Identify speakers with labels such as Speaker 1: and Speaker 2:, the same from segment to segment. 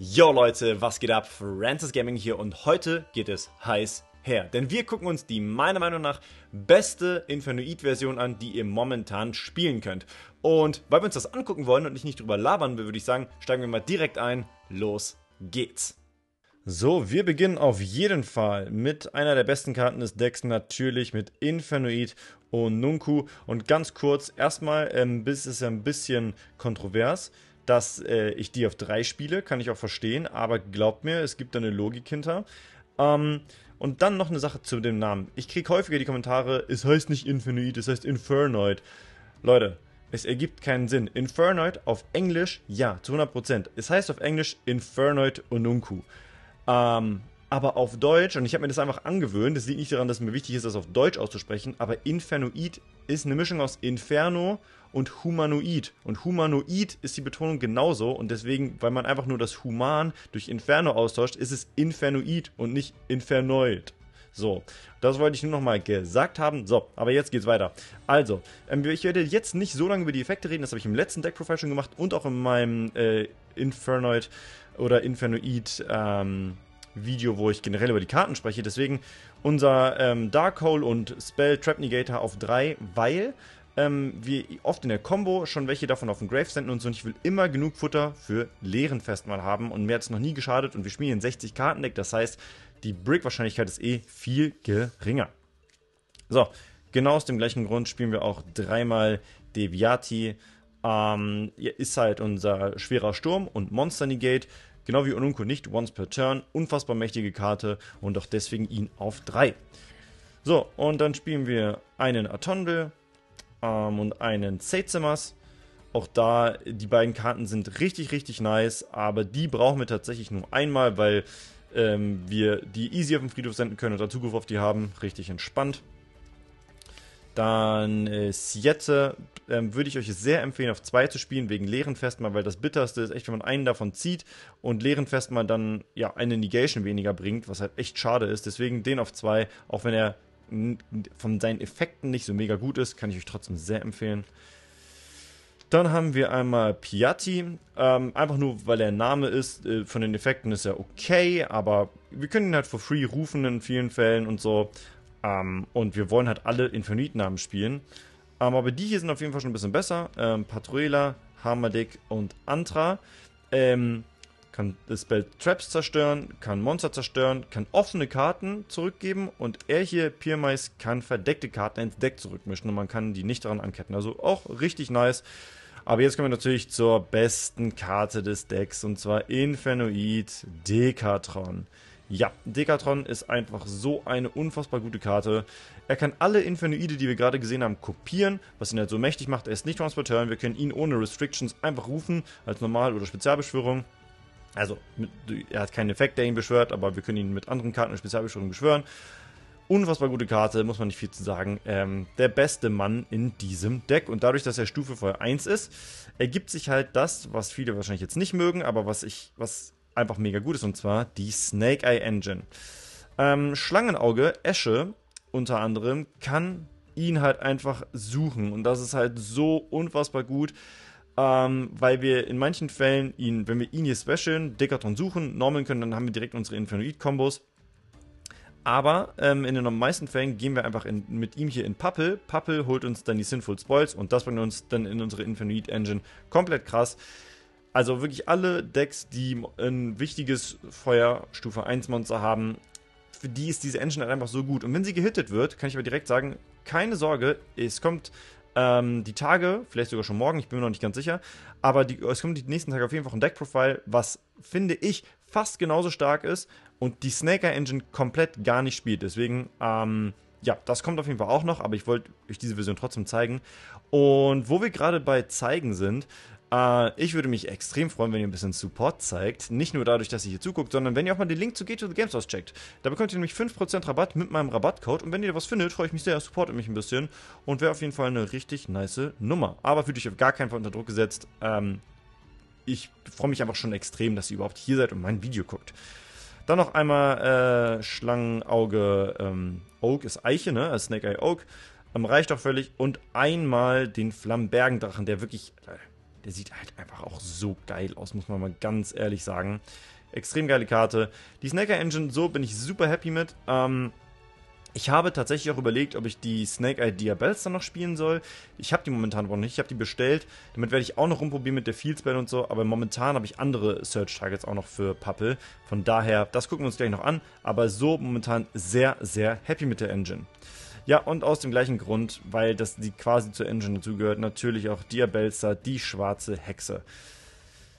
Speaker 1: Yo Leute, was geht ab? Francis Gaming hier und heute geht es heiß her. Denn wir gucken uns die meiner Meinung nach beste Infernoid-Version an, die ihr momentan spielen könnt. Und weil wir uns das angucken wollen und ich nicht drüber labern will, würde ich sagen, steigen wir mal direkt ein. Los geht's! So, wir beginnen auf jeden Fall mit einer der besten Karten des Decks, natürlich mit Infernoid und Nunku. Und ganz kurz, erstmal, ähm, bis ist ja ein bisschen kontrovers dass äh, ich die auf 3 spiele, kann ich auch verstehen, aber glaubt mir, es gibt da eine Logik hinter. Ähm, und dann noch eine Sache zu dem Namen. Ich kriege häufiger die Kommentare, es heißt nicht Infinite, es heißt Infernoid. Leute, es ergibt keinen Sinn. Infernoid auf Englisch, ja, zu 100%. Es heißt auf Englisch Infernoid Ununku. Ähm, aber auf Deutsch, und ich habe mir das einfach angewöhnt, das liegt nicht daran, dass es mir wichtig ist, das auf Deutsch auszusprechen, aber Infernoid ist eine Mischung aus Inferno und humanoid. Und humanoid ist die Betonung genauso und deswegen, weil man einfach nur das Human durch Inferno austauscht, ist es Infernoid und nicht Infernoid. So, das wollte ich nur nochmal gesagt haben. So, aber jetzt geht's weiter. Also, ähm, ich werde jetzt nicht so lange über die Effekte reden, das habe ich im letzten Deck-Profile schon gemacht und auch in meinem äh, Infernoid oder Infernoid ähm, Video, wo ich generell über die Karten spreche. Deswegen unser ähm, Dark Hole und Spell Trap Negator auf 3, weil ähm, wie oft in der Combo schon welche davon auf den Grave senden und so. Und ich will immer genug Futter für leeren Fest mal haben. Und mir hat es noch nie geschadet. Und wir spielen in 60 Karten Deck. Das heißt, die Brick-Wahrscheinlichkeit ist eh viel geringer. So, genau aus dem gleichen Grund spielen wir auch dreimal Deviati. Ähm, ist halt unser schwerer Sturm und Monster Negate. Genau wie Onunko nicht, once per turn. Unfassbar mächtige Karte und auch deswegen ihn auf 3. So, und dann spielen wir einen Atondel, ähm, und einen Seitsemas. Auch da, die beiden Karten sind richtig, richtig nice, aber die brauchen wir tatsächlich nur einmal, weil ähm, wir die easy auf den Friedhof senden können und Zugriff auf die haben. Richtig entspannt. Dann äh, Siete ähm, würde ich euch sehr empfehlen, auf zwei zu spielen, wegen leeren Festmal, weil das Bitterste ist echt, wenn man einen davon zieht und leeren Festmal dann ja eine Negation weniger bringt, was halt echt schade ist. Deswegen den auf zwei, auch wenn er von seinen Effekten nicht so mega gut ist, kann ich euch trotzdem sehr empfehlen. Dann haben wir einmal Piatti. Ähm, einfach nur, weil er Name ist. Äh, von den Effekten ist er okay, aber wir können ihn halt for free rufen in vielen Fällen und so. Ähm, und wir wollen halt alle Infinite-Namen spielen. Ähm, aber die hier sind auf jeden Fall schon ein bisschen besser. Ähm, Patruela, Harmadik und Antra. Ähm, kann das Spell Traps zerstören, kann Monster zerstören, kann offene Karten zurückgeben und er hier, Pirmais, kann verdeckte Karten ins Deck zurückmischen und man kann die nicht daran anketten. Also auch richtig nice. Aber jetzt kommen wir natürlich zur besten Karte des Decks und zwar Infernoid Dekatron. Ja, Dekatron ist einfach so eine unfassbar gute Karte. Er kann alle Infernoide, die wir gerade gesehen haben, kopieren, was ihn halt so mächtig macht. Er ist nicht Transporteuren, wir können ihn ohne Restrictions einfach rufen, als Normal- oder Spezialbeschwörung. Also, er hat keinen Effekt, der ihn beschwört, aber wir können ihn mit anderen Karten und Spezialbeschwörungen beschwören. Unfassbar gute Karte, muss man nicht viel zu sagen. Ähm, der beste Mann in diesem Deck. Und dadurch, dass er Stufe vorher 1 ist, ergibt sich halt das, was viele wahrscheinlich jetzt nicht mögen, aber was ich, was einfach mega gut ist, und zwar die Snake Eye Engine. Ähm, Schlangenauge, Esche unter anderem, kann ihn halt einfach suchen. Und das ist halt so unfassbar gut ähm, weil wir in manchen Fällen ihn, wenn wir ihn hier specialen, Dekatron suchen, normen können, dann haben wir direkt unsere Infernoid-Kombos. Aber ähm, in den meisten Fällen gehen wir einfach in, mit ihm hier in Pappel. Pappel holt uns dann die Sinful Spoils und das bringt uns dann in unsere Infernoid-Engine. Komplett krass. Also wirklich alle Decks, die ein wichtiges Feuer Stufe 1 Monster haben, für die ist diese Engine halt einfach so gut. Und wenn sie gehittet wird, kann ich aber direkt sagen, keine Sorge, es kommt ähm, die Tage, vielleicht sogar schon morgen, ich bin mir noch nicht ganz sicher, aber die, es kommt die nächsten Tage auf jeden Fall ein Deck-Profile, was finde ich fast genauso stark ist und die Snaker Engine komplett gar nicht spielt. Deswegen, ähm, ja, das kommt auf jeden Fall auch noch, aber ich wollte euch diese Version trotzdem zeigen. Und wo wir gerade bei Zeigen sind, äh, ich würde mich extrem freuen, wenn ihr ein bisschen Support zeigt. Nicht nur dadurch, dass ihr hier zuguckt, sondern wenn ihr auch mal den Link zu Gate to the Games auscheckt. Da bekommt ihr nämlich 5% Rabatt mit meinem Rabattcode. Und wenn ihr da was findet, freue ich mich sehr, supportet mich ein bisschen. Und wäre auf jeden Fall eine richtig nice Nummer. Aber fühlt euch auf gar keinen Fall unter Druck gesetzt. Ähm, ich freue mich einfach schon extrem, dass ihr überhaupt hier seid und mein Video guckt. Dann noch einmal äh, Schlangenauge ähm, Oak ist Eiche, ne? Snake Eye Oak. Ähm, reicht auch völlig. Und einmal den Flammenbergendrachen, der wirklich. Äh, der sieht halt einfach auch so geil aus, muss man mal ganz ehrlich sagen. Extrem geile Karte. Die Snaker Engine, so bin ich super happy mit. Ähm, ich habe tatsächlich auch überlegt, ob ich die Snake Eye Diabels dann noch spielen soll. Ich habe die momentan aber noch nicht, ich habe die bestellt. Damit werde ich auch noch rumprobieren mit der Field Spell und so, aber momentan habe ich andere Search Targets auch noch für Pappel. Von daher, das gucken wir uns gleich noch an, aber so momentan sehr, sehr happy mit der Engine. Ja, und aus dem gleichen Grund, weil das die quasi zur Engine dazugehört, natürlich auch Diabelsa, die schwarze Hexe.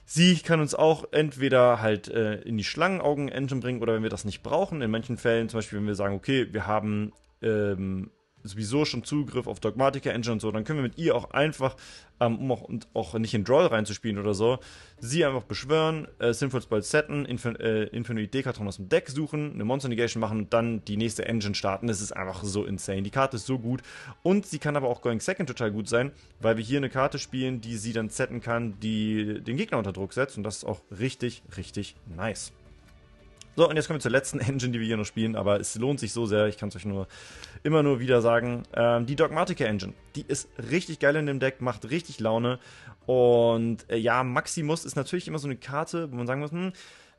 Speaker 1: Sie kann uns auch entweder halt äh, in die Schlangenaugen-Engine bringen oder wenn wir das nicht brauchen. In manchen Fällen, zum Beispiel, wenn wir sagen, okay, wir haben ähm, sowieso schon Zugriff auf Dogmatica Engine und so, dann können wir mit ihr auch einfach, ähm, um auch, und auch nicht in Draw reinzuspielen oder so, sie einfach beschwören, äh, Sinful Spell setten, Infin äh, Infinite d aus dem Deck suchen, eine Monster Negation machen und dann die nächste Engine starten. Das ist einfach so insane. Die Karte ist so gut und sie kann aber auch Going Second total gut sein, weil wir hier eine Karte spielen, die sie dann setten kann, die den Gegner unter Druck setzt und das ist auch richtig, richtig nice. So, und jetzt kommen wir zur letzten Engine, die wir hier noch spielen, aber es lohnt sich so sehr, ich kann es euch nur immer nur wieder sagen. Ähm, die Dogmatica Engine, die ist richtig geil in dem Deck, macht richtig Laune. Und äh, ja, Maximus ist natürlich immer so eine Karte, wo man sagen muss, hm,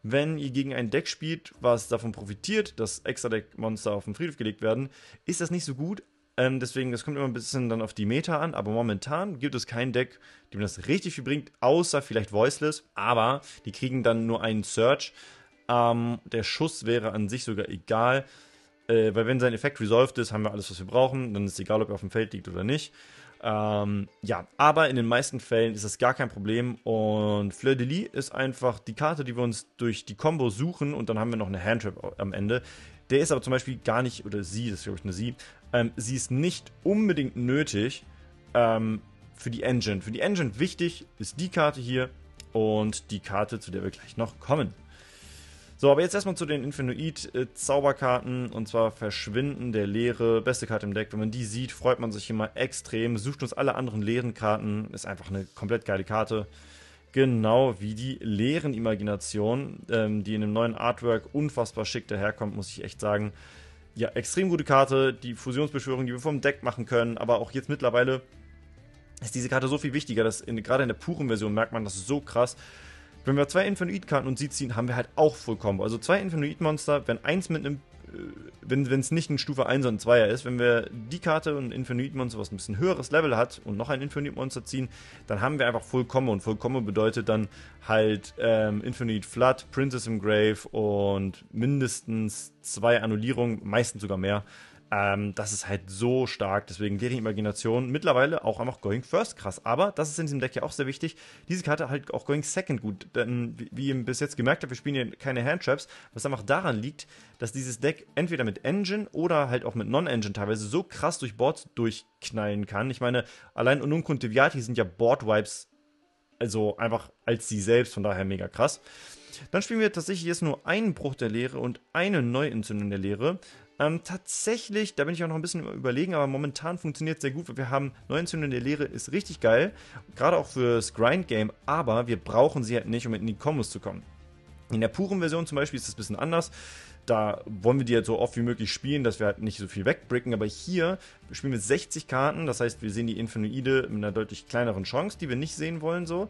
Speaker 1: wenn ihr gegen ein Deck spielt, was davon profitiert, dass extra Deck-Monster auf den Friedhof gelegt werden, ist das nicht so gut. Ähm, deswegen, das kommt immer ein bisschen dann auf die Meta an, aber momentan gibt es kein Deck, dem das richtig viel bringt, außer vielleicht Voiceless, aber die kriegen dann nur einen Search. Ähm, der Schuss wäre an sich sogar egal, äh, weil wenn sein Effekt resolved ist, haben wir alles, was wir brauchen. Dann ist es egal, ob er auf dem Feld liegt oder nicht. Ähm, ja, aber in den meisten Fällen ist das gar kein Problem. Und Fleur de Lis ist einfach die Karte, die wir uns durch die Combo suchen. Und dann haben wir noch eine Handtrap am Ende. Der ist aber zum Beispiel gar nicht, oder sie, das ist glaube ich eine sie, ähm, sie ist nicht unbedingt nötig ähm, für die Engine. Für die Engine wichtig ist die Karte hier und die Karte, zu der wir gleich noch kommen. So, aber jetzt erstmal zu den infinoid zauberkarten Und zwar Verschwinden der Leere. Beste Karte im Deck. Wenn man die sieht, freut man sich immer extrem. Sucht uns alle anderen leeren Karten. Ist einfach eine komplett geile Karte. Genau wie die leeren Imagination, ähm, die in dem neuen Artwork unfassbar schick daherkommt, muss ich echt sagen. Ja, extrem gute Karte. Die Fusionsbeschwörung, die wir vom Deck machen können. Aber auch jetzt mittlerweile ist diese Karte so viel wichtiger, dass in, gerade in der puren Version merkt man das so krass. Wenn wir zwei infinite karten und sie ziehen, haben wir halt auch Full Combo. Also zwei infinite monster wenn eins mit einem äh, wenn es nicht ein Stufe 1, sondern 2er ist, wenn wir die Karte und ein Infinite-Monster, was ein bisschen höheres Level hat und noch ein Infinite-Monster ziehen, dann haben wir einfach Full Combo. Und Full Combo bedeutet dann halt ähm, Infinite Flood, Princess im Grave und mindestens zwei Annullierungen, meistens sogar mehr, ähm, das ist halt so stark. Deswegen Leering Imagination mittlerweile auch einfach Going First krass. Aber das ist in diesem Deck ja auch sehr wichtig. Diese Karte halt auch Going Second gut. Denn wie ihr bis jetzt gemerkt habt, wir spielen hier keine Handtraps, was einfach daran liegt, dass dieses Deck entweder mit Engine oder halt auch mit Non-Engine teilweise so krass durch Boards durchknallen kann. Ich meine, allein Ununk und Deviati sind ja Board-Wipes, also einfach als sie selbst, von daher mega krass. Dann spielen wir tatsächlich jetzt nur einen Bruch der Leere und eine Neuentzündung der Leere. Ähm, tatsächlich, da bin ich auch noch ein bisschen überlegen, aber momentan funktioniert es sehr gut. Wir haben 19 in der Lehre, ist richtig geil. Gerade auch fürs Grind-Game, aber wir brauchen sie halt nicht, um in die Combos zu kommen. In der puren Version zum Beispiel ist das ein bisschen anders. Da wollen wir die halt so oft wie möglich spielen, dass wir halt nicht so viel wegbricken. Aber hier spielen wir 60 Karten. Das heißt, wir sehen die Infinoide mit einer deutlich kleineren Chance, die wir nicht sehen wollen so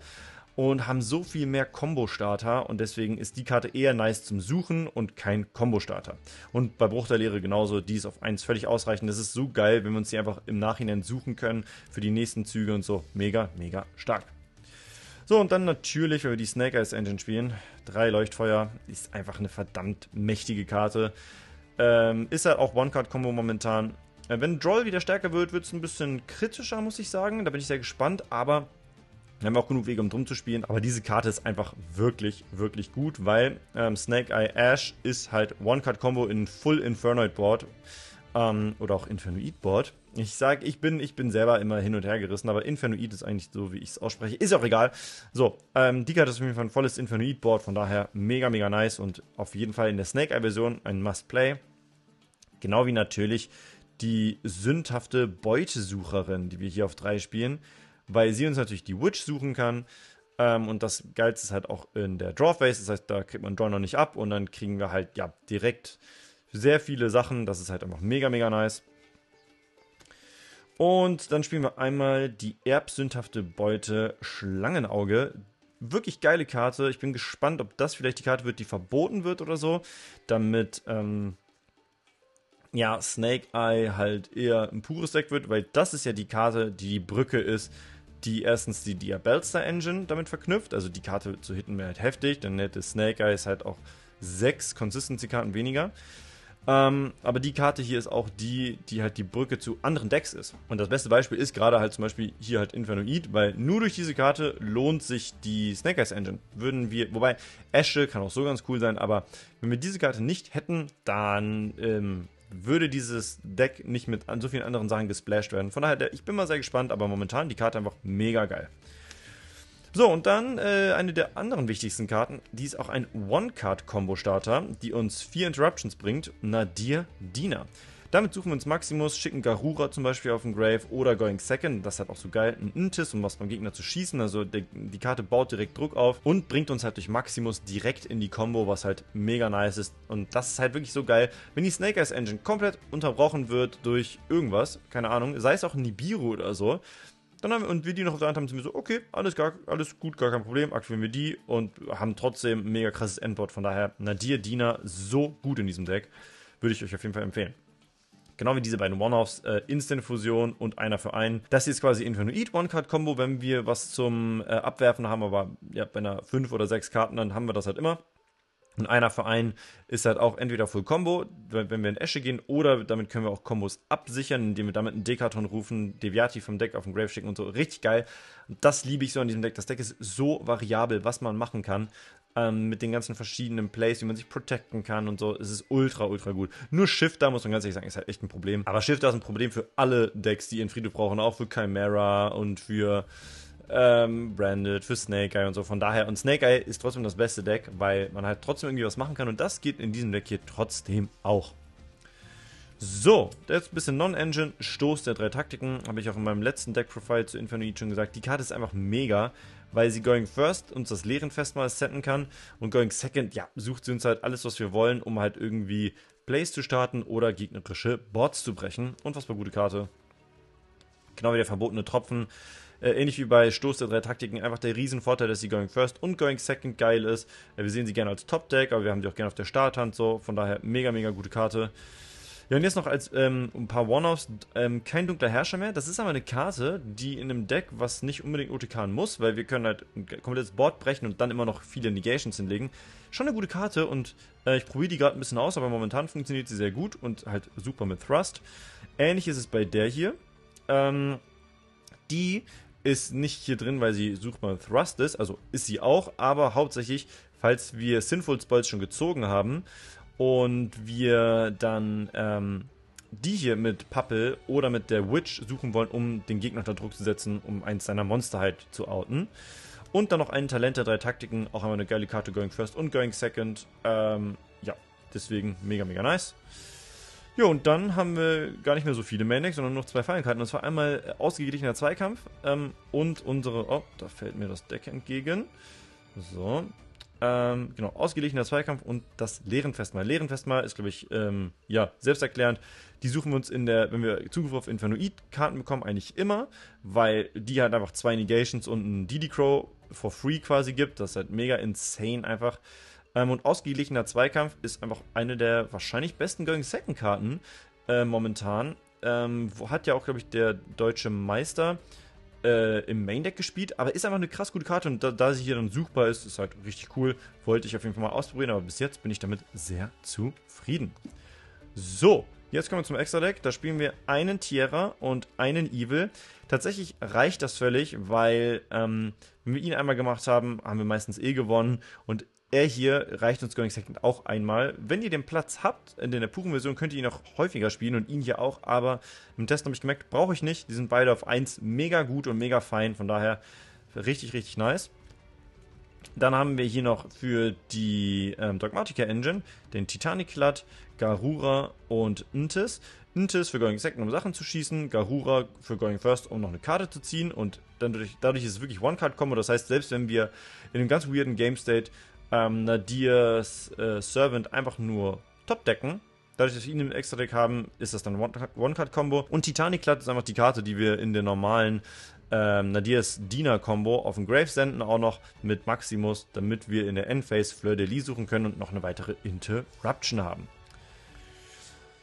Speaker 1: und haben so viel mehr Combo-Starter und deswegen ist die Karte eher nice zum Suchen und kein Combo-Starter. Und bei Bruch der Lehre genauso, die ist auf 1 völlig ausreichend. Das ist so geil, wenn wir uns die einfach im Nachhinein suchen können für die nächsten Züge und so. Mega, mega stark. So, und dann natürlich, wenn wir die Snake Eyes Engine spielen, drei Leuchtfeuer, ist einfach eine verdammt mächtige Karte. Ähm, ist halt auch One-Card-Kombo momentan. Äh, wenn Droll wieder stärker wird, wird es ein bisschen kritischer, muss ich sagen. Da bin ich sehr gespannt, aber wir haben auch genug Wege, um drum zu spielen. Aber diese Karte ist einfach wirklich, wirklich gut, weil ähm, Snake Eye Ash ist halt One-Card-Combo in Full Infernoid Board ähm, oder auch Infernoid Board. Ich sag, ich bin, ich bin selber immer hin und her gerissen, aber Infernoid ist eigentlich so, wie ich es ausspreche. Ist auch egal. So, ähm, die Karte ist auf jeden Fall ein volles Infernoid-Board, von daher mega, mega nice und auf jeden Fall in der Snake Eye-Version ein Must-Play. Genau wie natürlich die sündhafte Beutesucherin, die wir hier auf 3 spielen weil sie uns natürlich die Witch suchen kann. Ähm, und das Geilste ist halt auch in der Draw-Phase. das heißt, da kriegt man Draw noch nicht ab und dann kriegen wir halt ja direkt sehr viele Sachen. Das ist halt einfach mega, mega nice. Und dann spielen wir einmal die erbsündhafte Beute Schlangenauge. Wirklich geile Karte. Ich bin gespannt, ob das vielleicht die Karte wird, die verboten wird oder so. Damit ähm, ja, Snake Eye halt eher ein pures Deck wird, weil das ist ja die Karte, die die Brücke ist die erstens die Diabellstar Engine damit verknüpft, also die Karte zu hitten wäre halt heftig, dann hätte Snake Eyes halt auch sechs Consistency-Karten weniger. Ähm, aber die Karte hier ist auch die, die halt die Brücke zu anderen Decks ist. Und das beste Beispiel ist gerade halt zum Beispiel hier halt Infernoid, weil nur durch diese Karte lohnt sich die Snake Eyes Engine. Würden wir, wobei Asche kann auch so ganz cool sein, aber wenn wir diese Karte nicht hätten, dann ähm, würde dieses Deck nicht mit so vielen anderen Sachen gesplashed werden. Von daher, ich bin mal sehr gespannt, aber momentan die Karte einfach mega geil. So, und dann äh, eine der anderen wichtigsten Karten, die ist auch ein One-Card-Combo-Starter, die uns vier Interruptions bringt, Nadir Dina. Damit suchen wir uns Maximus, schicken Garura zum Beispiel auf den Grave oder Going Second, das hat auch so geil, ein Intis, um was beim Gegner zu schießen, also die, die Karte baut direkt Druck auf und bringt uns halt durch Maximus direkt in die Combo, was halt mega nice ist und das ist halt wirklich so geil, wenn die Snake Eyes Engine komplett unterbrochen wird durch irgendwas, keine Ahnung, sei es auch Nibiru oder so, dann haben wir, und wir die noch auf der Hand haben, sind wir so, okay, alles, gar, alles gut, gar kein Problem, aktivieren wir die und haben trotzdem ein mega krasses Endboard. Von daher, Nadir, Dina, so gut in diesem Deck, würde ich euch auf jeden Fall empfehlen genau wie diese beiden One-Offs, äh, Instant-Fusion und einer für einen. Das hier ist quasi Infinite One-Card-Kombo, wenn wir was zum äh, Abwerfen haben, aber ja, bei einer 5 oder 6 Karten, dann haben wir das halt immer. Und einer für einen ist halt auch entweder Full Combo, wenn wir in Esche gehen, oder damit können wir auch Kombos absichern, indem wir damit einen Dekaton rufen, Deviati vom Deck auf den Grave schicken und so. Richtig geil. das liebe ich so an diesem Deck. Das Deck ist so variabel, was man machen kann ähm, mit den ganzen verschiedenen Plays, wie man sich protecten kann und so. Es ist ultra, ultra gut. Nur Shifter, muss man ganz ehrlich sagen, ist halt echt ein Problem. Aber Shifter ist ein Problem für alle Decks, die ihren Friedhof brauchen. Auch für Chimera und für ähm, Branded, für Snake Eye und so. Von daher, und Snake Eye ist trotzdem das beste Deck, weil man halt trotzdem irgendwie was machen kann. Und das geht in diesem Deck hier trotzdem auch. So, jetzt ein bisschen Non-Engine, Stoß der drei Taktiken, habe ich auch in meinem letzten Deck-Profile zu Infernoid schon gesagt. Die Karte ist einfach mega weil sie Going First uns das Lehren-Fest mal setten kann und Going Second, ja, sucht sie uns halt alles, was wir wollen, um halt irgendwie Plays zu starten oder gegnerische Boards zu brechen. Unfassbar gute Karte. Genau wie der verbotene Tropfen. Äh, ähnlich wie bei Stoß der drei Taktiken, einfach der Riesenvorteil, dass sie Going First und Going Second geil ist. Äh, wir sehen sie gerne als Top-Deck, aber wir haben sie auch gerne auf der Starthand, so. Von daher mega, mega gute Karte. Ja, und jetzt noch als ähm, ein paar One-Offs, ähm, kein dunkler Herrscher mehr. Das ist aber eine Karte, die in einem Deck, was nicht unbedingt OTK muss, weil wir können halt ein komplettes Board brechen und dann immer noch viele Negations hinlegen. Schon eine gute Karte und äh, ich probiere die gerade ein bisschen aus, aber momentan funktioniert sie sehr gut und halt super mit Thrust. Ähnlich ist es bei der hier. Ähm, die ist nicht hier drin, weil sie super mit Thrust ist, also ist sie auch, aber hauptsächlich, falls wir Sinful Spoils schon gezogen haben und wir dann ähm, die hier mit Pappel oder mit der Witch suchen wollen, um den Gegner unter Druck zu setzen, um eins seiner Monster halt zu outen. Und dann noch ein Talent der drei Taktiken, auch einmal eine geile Karte Going First und Going Second. Ähm, ja, deswegen mega, mega nice. Jo, und dann haben wir gar nicht mehr so viele main sondern nur noch zwei Fallenkarten. Und zwar einmal äh, ausgeglichener Zweikampf ähm, und unsere... Oh, da fällt mir das Deck entgegen. So, ähm, genau, ausgeglichener Zweikampf und das Lehrenfestmahl. Lehrenfestmahl ist, glaube ich, ähm, ja, selbsterklärend. Die suchen wir uns in der, wenn wir Zugriff auf Infernoid-Karten bekommen, eigentlich immer, weil die halt einfach zwei Negations und einen Didi Crow for free quasi gibt. Das ist halt mega insane einfach. Ähm, und ausgeglichener Zweikampf ist einfach eine der wahrscheinlich besten Going-Second-Karten äh, momentan. Ähm, hat ja auch, glaube ich, der deutsche Meister äh, im Main Deck gespielt, aber ist einfach eine krass gute Karte und da, da, sie hier dann suchbar ist, ist halt richtig cool. Wollte ich auf jeden Fall mal ausprobieren, aber bis jetzt bin ich damit sehr zufrieden. So, jetzt kommen wir zum Extra Deck. Da spielen wir einen Tierra und einen Evil. Tatsächlich reicht das völlig, weil ähm, wenn wir ihn einmal gemacht haben, haben wir meistens eh gewonnen und er hier reicht uns Going Second auch einmal. Wenn ihr den Platz habt, in der puren Version könnt ihr ihn auch häufiger spielen und ihn hier auch, aber im Test habe ich gemerkt, brauche ich nicht. Die sind beide auf 1 mega gut und mega fein, von daher richtig, richtig nice. Dann haben wir hier noch für die ähm, Dogmatica Engine den Titanic Clut, Garura und Intis. Intis für Going Second, um Sachen zu schießen, Garura für Going First, um noch eine Karte zu ziehen und dadurch, dadurch ist es wirklich One-Card-Combo. Das heißt, selbst wenn wir in einem ganz weirden Game-State ähm, Nadirs äh, Servant einfach nur topdecken. Dadurch, dass wir ihn im Extra-Deck haben, ist das dann One-Card-Combo. Und Titanic Klatt ist einfach die Karte, die wir in der normalen ähm, Nadirs Diener-Combo auf den Grave senden, auch noch mit Maximus, damit wir in der Endphase Fleur de Lis suchen können und noch eine weitere Interruption haben.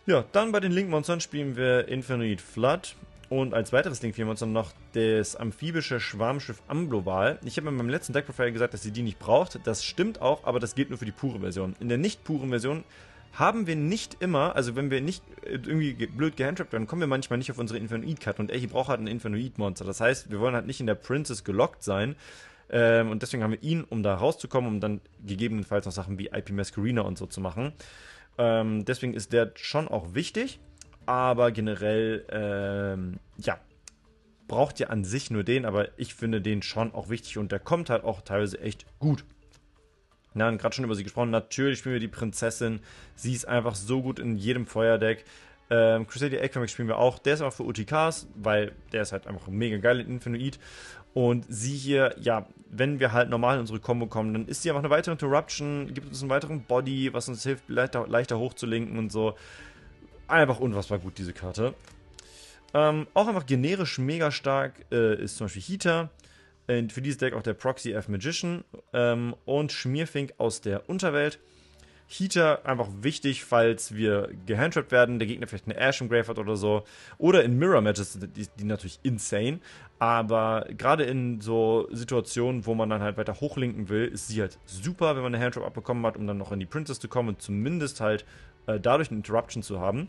Speaker 1: Ja, dann bei den Link-Monstern spielen wir Infinite Flood. Und als weiteres Ding fehlen wir uns dann noch das amphibische Schwarmschiff Ambloval. Ich habe in meinem letzten Deckprofile gesagt, dass ihr die nicht braucht. Das stimmt auch, aber das gilt nur für die pure Version. In der nicht puren Version haben wir nicht immer, also wenn wir nicht äh, irgendwie blöd gehandtrapped werden, kommen wir manchmal nicht auf unsere infernoid cut Und Echi braucht halt ein Infernoid-Monster. Das heißt, wir wollen halt nicht in der Princess gelockt sein. Ähm, und deswegen haben wir ihn, um da rauszukommen, um dann gegebenenfalls noch Sachen wie IP Mascarina und so zu machen. Ähm, deswegen ist der schon auch wichtig aber generell, ähm, ja, braucht ihr an sich nur den, aber ich finde den schon auch wichtig und der kommt halt auch teilweise echt gut. Wir haben gerade schon über sie gesprochen. Natürlich spielen wir die Prinzessin. Sie ist einfach so gut in jedem Feuerdeck. Ähm, Crusader Economics spielen wir auch. Der ist auch für UTKs, weil der ist halt einfach mega geil in Infinite. Und sie hier, ja, wenn wir halt normal in unsere Combo kommen, dann ist sie einfach eine weitere Interruption, gibt uns einen weiteren Body, was uns hilft, leichter, leichter hochzulinken und so einfach unfassbar gut, diese Karte. Ähm, auch einfach generisch mega stark äh, ist zum Beispiel Heater. Äh, für dieses Deck auch der Proxy F Magician ähm, und Schmierfink aus der Unterwelt. Heater einfach wichtig, falls wir gehandtrapped werden, der Gegner vielleicht eine Ash im Grave hat oder so. Oder in Mirror-Matches, die, die, natürlich insane. Aber gerade in so Situationen, wo man dann halt weiter hochlinken will, ist sie halt super, wenn man eine Handtrap abbekommen hat, um dann noch in die Princess zu kommen und zumindest halt äh, dadurch eine Interruption zu haben.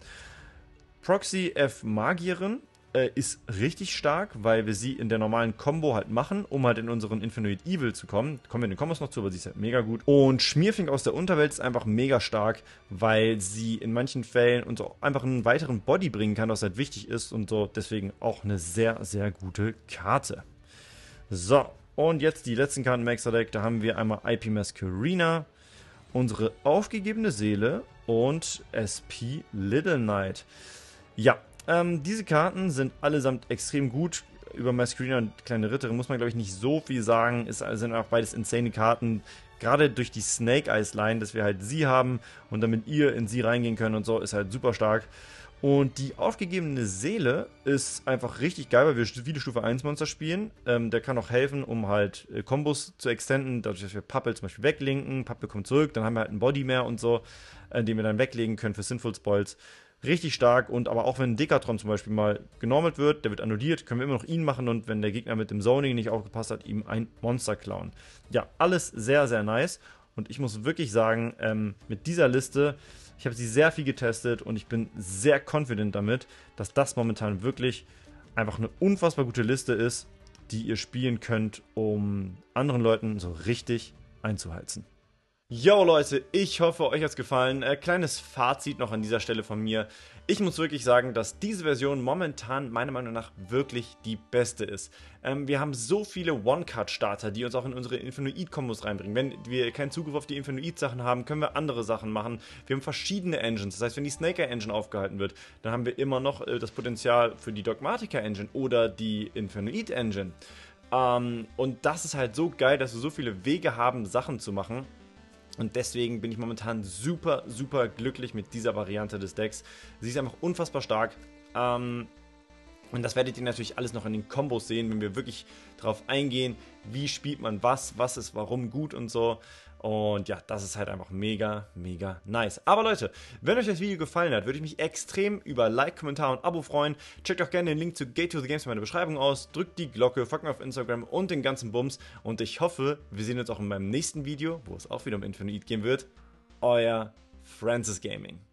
Speaker 1: Proxy F Magierin äh, ist richtig stark, weil wir sie in der normalen Combo halt machen, um halt in unseren Infinite Evil zu kommen. Kommen wir in den Kombos noch zu, aber sie ist halt mega gut. Und Schmierfink aus der Unterwelt ist einfach mega stark, weil sie in manchen Fällen uns auch einfach einen weiteren Body bringen kann, was halt wichtig ist und so. Deswegen auch eine sehr, sehr gute Karte. So, und jetzt die letzten Karten im Extra Deck. Da haben wir einmal IP Mascarina, unsere aufgegebene Seele und SP Little Knight. Ja, ähm, diese Karten sind allesamt extrem gut. Über Masquerina und Kleine Ritterin muss man, glaube ich, nicht so viel sagen. Es sind auch beides insane Karten. Gerade durch die Snake Eyes Line, dass wir halt sie haben und damit ihr in sie reingehen könnt und so, ist halt super stark. Und die aufgegebene Seele ist einfach richtig geil, weil wir viele Stufe 1 Monster spielen. Ähm, der kann auch helfen, um halt äh, Kombos zu extenden, dadurch, dass wir Pappel zum Beispiel weglinken, Pappel kommt zurück, dann haben wir halt einen Body mehr und so, äh, den wir dann weglegen können für Sinful Spoils. Richtig stark und aber auch wenn ein Dekatron zum Beispiel mal genormelt wird, der wird annulliert, können wir immer noch ihn machen und wenn der Gegner mit dem Zoning nicht aufgepasst hat, ihm ein Monster klauen. Ja, alles sehr, sehr nice und ich muss wirklich sagen, ähm, mit dieser Liste ich habe sie sehr viel getestet und ich bin sehr confident damit, dass das momentan wirklich einfach eine unfassbar gute Liste ist, die ihr spielen könnt, um anderen Leuten so richtig einzuheizen. Yo Leute, ich hoffe, euch hat's gefallen. Äh, kleines Fazit noch an dieser Stelle von mir. Ich muss wirklich sagen, dass diese Version momentan meiner Meinung nach wirklich die beste ist. Ähm, wir haben so viele one cut starter die uns auch in unsere Infinite-Kombos reinbringen. Wenn wir keinen Zugriff auf die Infinite-Sachen haben, können wir andere Sachen machen. Wir haben verschiedene Engines. Das heißt, wenn die Snaker-Engine aufgehalten wird, dann haben wir immer noch äh, das Potenzial für die Dogmatica-Engine oder die Infinite-Engine. Ähm, und das ist halt so geil, dass wir so viele Wege haben, Sachen zu machen. Und deswegen bin ich momentan super, super glücklich mit dieser Variante des Decks. Sie ist einfach unfassbar stark. Ähm, und das werdet ihr natürlich alles noch in den Kombos sehen, wenn wir wirklich darauf eingehen, wie spielt man was, was ist warum gut und so. Und ja, das ist halt einfach mega, mega nice. Aber Leute, wenn euch das Video gefallen hat, würde ich mich extrem über Like, Kommentar und Abo freuen. Checkt auch gerne den Link zu Gate to the Games in meiner Beschreibung aus. Drückt die Glocke, folgt mir auf Instagram und den ganzen Bums. Und ich hoffe, wir sehen uns auch in meinem nächsten Video, wo es auch wieder um Infinite gehen wird. Euer Francis Gaming.